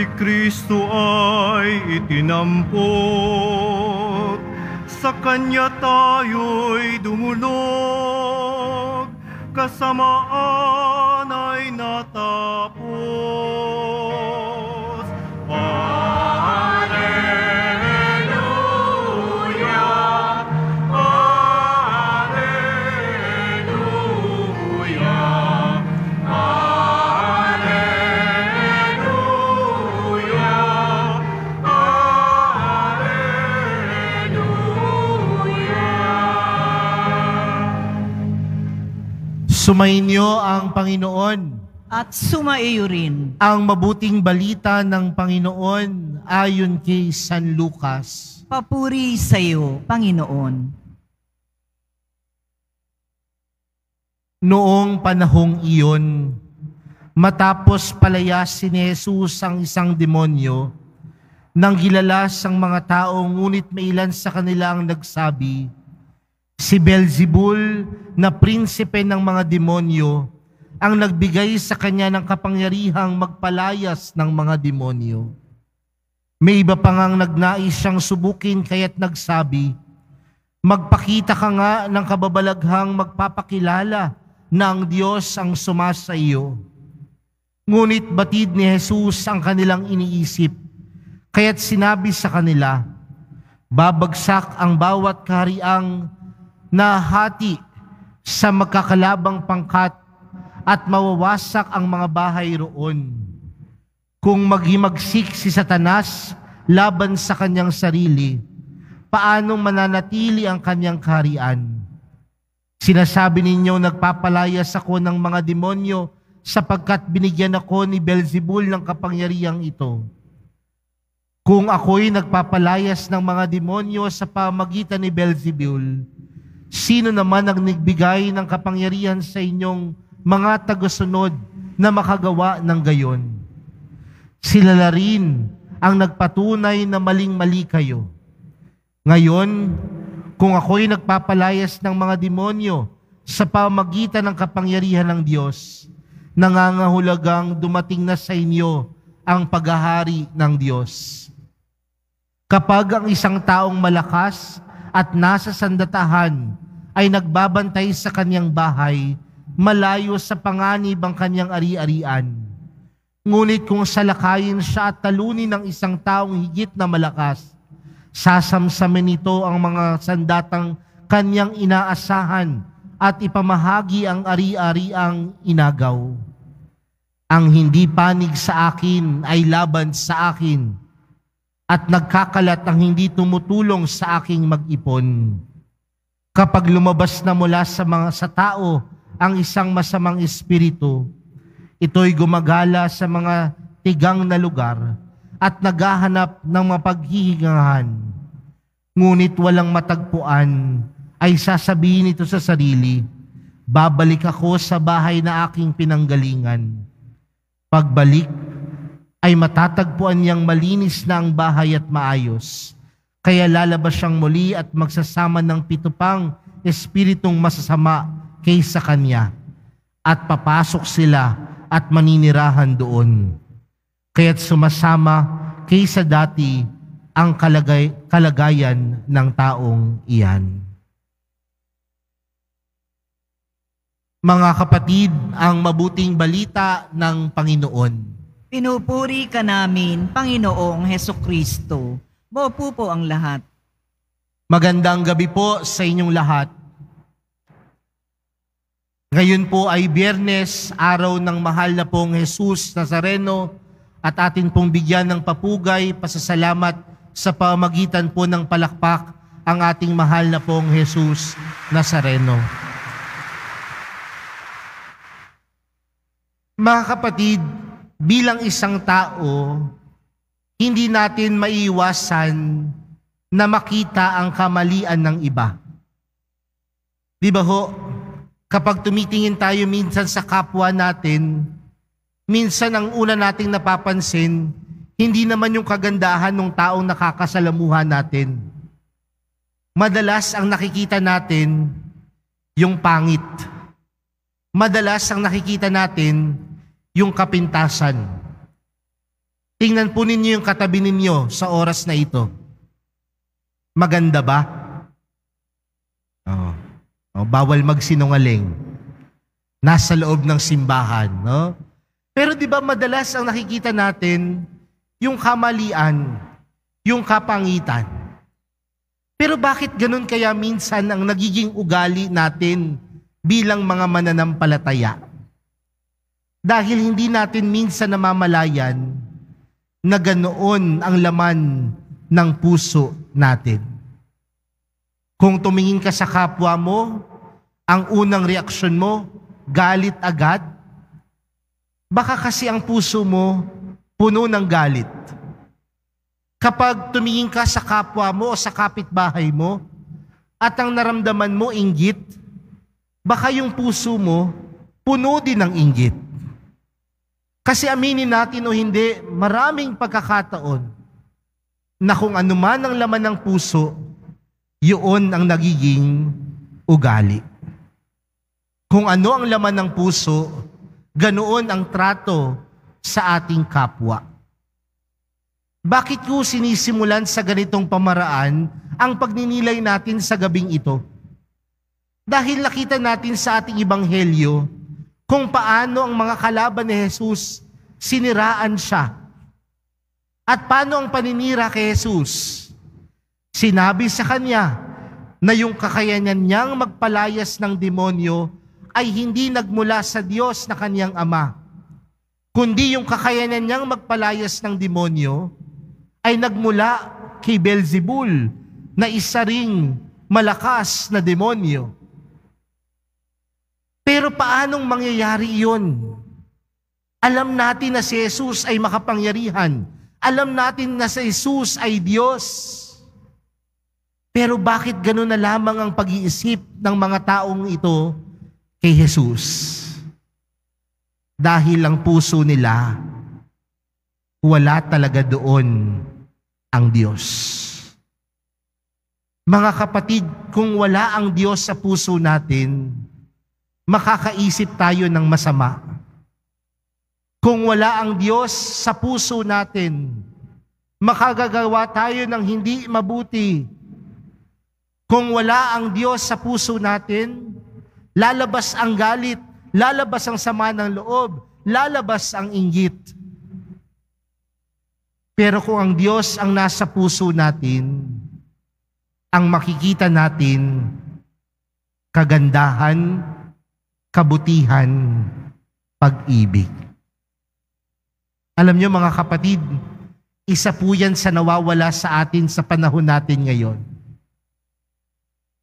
si Kristo ay itinampot, sa Kanya tayo'y dumulog, kasamaan ay natapos. Sumainyo ang Panginoon. At sumaiyo rin. Ang mabuting balita ng Panginoon ayon kay San Lucas. Papuri sa iyo, Panginoon. Noong panahong iyon, matapos palayasin ni Jesus ang isang demonyo, nang gilalas ang mga tao, ngunit may ilan sa kanila ang nagsabi, Si Belzebul na prinsipe ng mga demonyo ang nagbigay sa kanya ng kapangyarihang magpalayas ng mga demonyo. May iba pa ngang nagnais siyang subukin kaya't nagsabi, Magpakita ka nga ng kababalaghang magpapakilala na Diyos ang sumasa iyo. Ngunit batid ni Jesus ang kanilang iniisip, kaya't sinabi sa kanila, Babagsak ang bawat kahariang nahati sa magkakalabang pangkat at mawawasak ang mga bahay roon. Kung maghimagsik si Satanas laban sa kanyang sarili, paanong mananatili ang kanyang kaharian? Sinasabi ninyo nagpapalayas ako ng mga demonyo sapagkat binigyan ako ni Belzebul ng kapangyarihang ito. Kung ako'y nagpapalayas ng mga demonyo sa pamagitan ni Belzebul, Sino naman ang nagbigay ng kapangyarihan sa inyong mga tagasunod na makagawa ng gayon? Sila na rin ang nagpatunay na maling-mali kayo. Ngayon, kung ako'y nagpapalayas ng mga demonyo sa pamagitan ng kapangyarihan ng Diyos, nangangahulagang dumating na sa inyo ang paghahari ng Diyos. Kapag ang isang taong malakas at nasa sandatahan ay nagbabantay sa kanyang bahay, malayo sa panganib ang kanyang ari-arian. Ngunit kung salakayin siya at talunin ng isang taong higit na malakas, sasamsamin nito ang mga sandatang kanyang inaasahan at ipamahagi ang ari-ariang inagaw. Ang hindi panig sa akin ay laban sa akin, at nagkakalat ang hindi tumutulong sa aking mag-ipon. Kapag lumabas na mula sa mga sa tao ang isang masamang espiritu, ito'y gumagala sa mga tigang na lugar at naghahanap ng mapaghihingahan. Ngunit walang matagpuan ay sasabihin ito sa sarili, babalik ako sa bahay na aking pinanggalingan. Pagbalik ay matatagpuan niyang malinis na ang bahay at maayos. Kaya lalabas siyang muli at magsasama ng pitupang espiritong masasama kaysa kanya. At papasok sila at maninirahan doon. Kaya't sumasama kaysa dati ang kalagay, kalagayan ng taong iyan. Mga kapatid, ang mabuting balita ng Panginoon. Pinupuri ka namin, Panginoong Heso Kristo. Maupo po ang lahat. Magandang gabi po sa inyong lahat. Ngayon po ay biyernes, araw ng mahal na pong Jesus Nazareno at atin pong bigyan ng papugay, pasasalamat sa pamagitan po ng palakpak ang ating mahal na pong Jesus Nazareno. Mga kapatid, bilang isang tao, hindi natin maiwasan na makita ang kamalian ng iba. Di ba ho, kapag tumitingin tayo minsan sa kapwa natin, minsan ang una nating napapansin, hindi naman yung kagandahan ng taong nakakasalamuhan natin. Madalas ang nakikita natin, yung pangit. Madalas ang nakikita natin, yung kapintasan. Tingnan po ninyo yung katabi ninyo sa oras na ito. Maganda ba? Oo. Oh, bawal magsinungaling. Nasa loob ng simbahan, no? Pero 'di ba madalas ang nakikita natin yung kamalian, yung kapangitan. Pero bakit ganun kaya minsan ang nagiging ugali natin bilang mga mananampalataya? Dahil hindi natin minsan namamalayan na ganoon ang laman ng puso natin. Kung tumingin ka sa kapwa mo, ang unang reaksyon mo, galit agad, baka kasi ang puso mo puno ng galit. Kapag tumingin ka sa kapwa mo o sa kapitbahay mo, at ang naramdaman mo inggit, baka yung puso mo puno din ng inggit. Kasi aminin natin o hindi, maraming pagkakataon na kung anuman ang laman ng puso, yun ang nagiging ugali. Kung ano ang laman ng puso, ganoon ang trato sa ating kapwa. Bakit ko sinisimulan sa ganitong pamaraan ang pagninilay natin sa gabing ito? Dahil nakita natin sa ating ibanghelyo kung paano ang mga kalaban ni Jesus siniraan siya. At paano ang paninira kay Jesus? Sinabi sa kanya na yung kakayanan niyang magpalayas ng demonyo ay hindi nagmula sa Diyos na kaniyang ama, kundi yung kakayanan niyang magpalayas ng demonyo ay nagmula kay Belzebul na isa ring malakas na demonyo. Pero paanong mangyayari iyon? Alam natin na si Jesus ay makapangyarihan. Alam natin na si Jesus ay Diyos. Pero bakit gano'n na lamang ang pag-iisip ng mga taong ito kay Jesus? Dahil ang puso nila, wala talaga doon ang Diyos. Mga kapatid, kung wala ang Diyos sa puso natin, makakaisip tayo ng masama. Kung wala ang Diyos sa puso natin, makagagawa tayo ng hindi mabuti. Kung wala ang Diyos sa puso natin, lalabas ang galit, lalabas ang sama ng loob, lalabas ang inggit. Pero kung ang Diyos ang nasa puso natin, ang makikita natin, kagandahan, kabutihan, pag-ibig. Alam niyo mga kapatid, isa po yan sa nawawala sa atin sa panahon natin ngayon.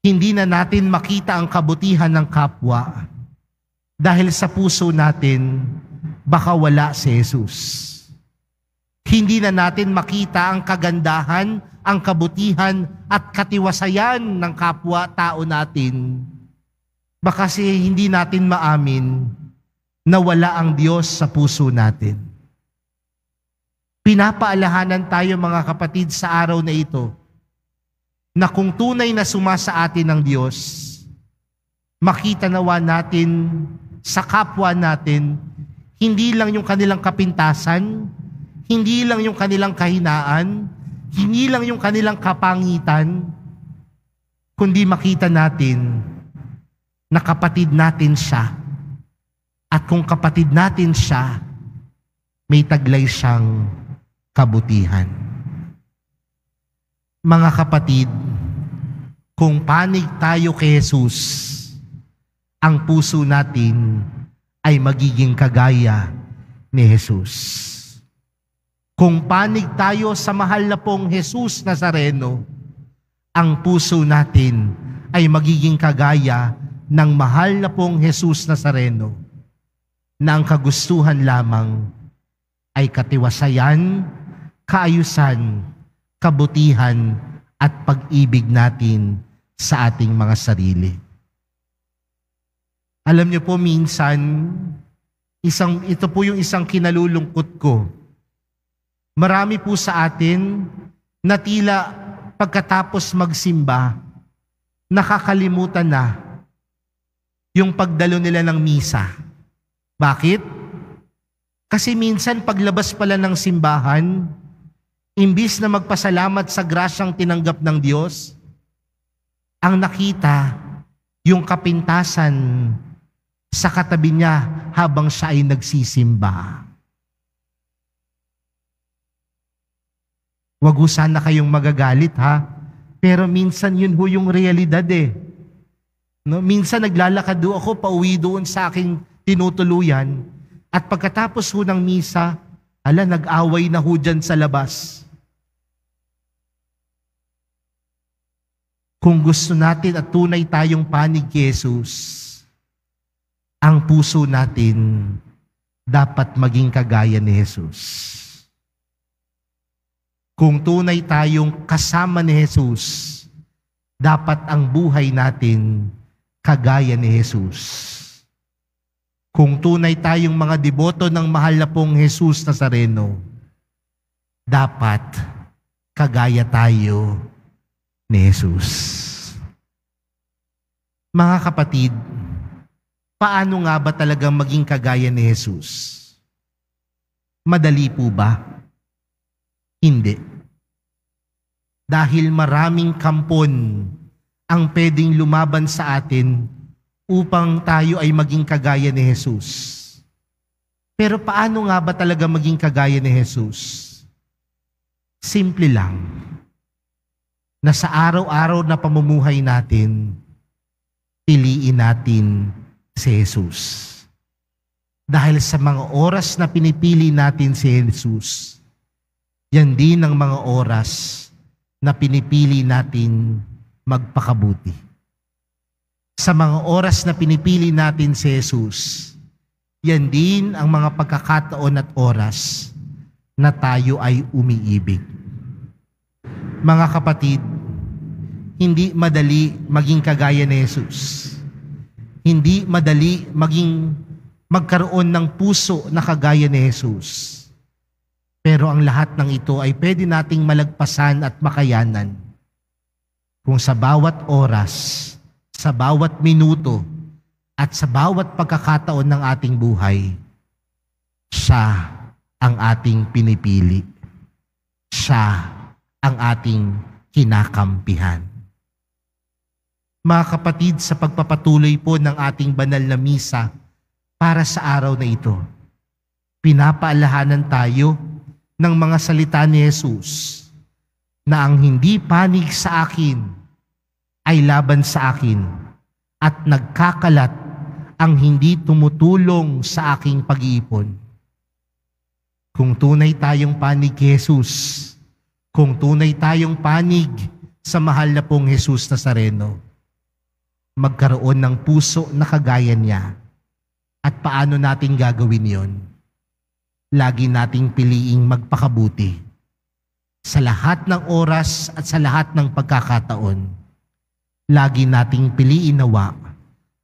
Hindi na natin makita ang kabutihan ng kapwa dahil sa puso natin baka wala si Jesus. Hindi na natin makita ang kagandahan, ang kabutihan at katiwasayan ng kapwa-tao natin Baka si hindi natin maamin na wala ang Diyos sa puso natin. Pinapaalahanan tayo mga kapatid sa araw na ito na kung tunay na sumasa atin ang Diyos, makita nawa natin sa kapwa natin, hindi lang yung kanilang kapintasan, hindi lang yung kanilang kahinaan, hindi lang yung kanilang kapangitan, kundi makita natin na kapatid natin siya. At kung kapatid natin siya, may taglay siyang kabutihan. Mga kapatid, kung panig tayo kay Jesus, ang puso natin ay magiging kagaya ni Jesus. Kung panig tayo sa mahal na pong Jesus Nazareno, ang puso natin ay magiging kagaya ng mahal na pong Jesus Nazareno na ang kagustuhan lamang ay katiwasayan, kaayusan, kabutihan at pag-ibig natin sa ating mga sarili. Alam niyo po minsan, isang, ito po yung isang kinalulungkot ko. Marami po sa atin na tila pagkatapos magsimba, nakakalimutan na yung pagdalo nila ng misa. Bakit? Kasi minsan paglabas pala ng simbahan, imbis na magpasalamat sa grasyang tinanggap ng Diyos, ang nakita yung kapintasan sa katabi niya habang siya ay nagsisimba. Wag ho sana kayong magagalit ha, pero minsan yun ho yung realidad eh No, minsan naglalakad do ako pauwi doon sa aking tinutuluyan at pagkatapos ho ng misa, ala nag-away na ho dyan sa labas. Kung gusto natin at tunay tayong panig Jesus, ang puso natin dapat maging kagaya ni Jesus. Kung tunay tayong kasama ni Jesus, dapat ang buhay natin kagaya ni Jesus. Kung tunay tayong mga deboto ng mahal na pong Jesus Nazareno, dapat kagaya tayo ni Jesus. Mga kapatid, paano nga ba talaga maging kagaya ni Jesus? Madali po ba? Hindi. Dahil maraming kampon ang pwedeng lumaban sa atin upang tayo ay maging kagaya ni Jesus. Pero paano nga ba talaga maging kagaya ni Jesus? Simple lang. Na sa araw-araw na pamumuhay natin, piliin natin si Jesus. Dahil sa mga oras na pinipili natin si Jesus, yan din ang mga oras na pinipili natin magpakabuti. Sa mga oras na pinipili natin si Jesus, yan din ang mga pagkakataon at oras na tayo ay umiibig. Mga kapatid, hindi madali maging kagaya ni Jesus. Hindi madali maging magkaroon ng puso na kagaya ni Jesus. Pero ang lahat ng ito ay pwede nating malagpasan at makayanan kung sa bawat oras, sa bawat minuto, at sa bawat pagkakataon ng ating buhay, siya ang ating pinipili. Siya ang ating kinakampihan. Mga kapatid, sa pagpapatuloy po ng ating banal na misa para sa araw na ito, pinapaalahanan tayo ng mga salita ni Jesus na ang hindi panig sa akin ay laban sa akin at nagkakalat ang hindi tumutulong sa aking pag-iipon. Kung tunay tayong panig kay Jesus, kung tunay tayong panig sa mahal na pong Jesus Nazareno, magkaroon ng puso na kagaya niya. At paano natin gagawin yon? Lagi nating piliing magpakabuti sa lahat ng oras at sa lahat ng pagkakataon, lagi nating piliin nawa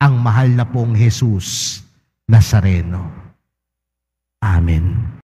ang mahal na pong Jesus Nazareno. Amen.